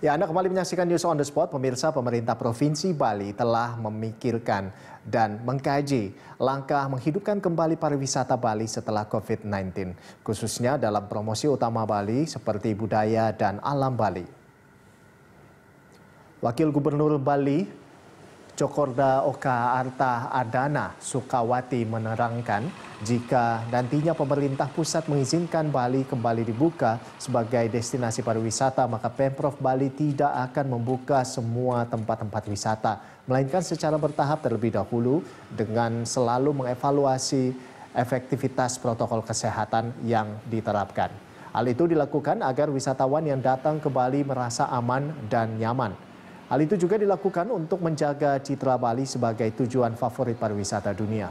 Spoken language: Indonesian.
Ya, Anda kembali menyaksikan News on the Spot. Pemirsa, pemerintah Provinsi Bali telah memikirkan dan mengkaji langkah menghidupkan kembali pariwisata Bali setelah COVID-19, khususnya dalam promosi utama Bali seperti budaya dan alam Bali. Wakil Gubernur Bali, Cokorda Oka Arta Adana Sukawati menerangkan jika nantinya pemerintah pusat mengizinkan Bali kembali dibuka sebagai destinasi pariwisata maka Pemprov Bali tidak akan membuka semua tempat-tempat wisata melainkan secara bertahap terlebih dahulu dengan selalu mengevaluasi efektivitas protokol kesehatan yang diterapkan. Hal itu dilakukan agar wisatawan yang datang ke Bali merasa aman dan nyaman. Hal itu juga dilakukan untuk menjaga citra Bali sebagai tujuan favorit pariwisata dunia.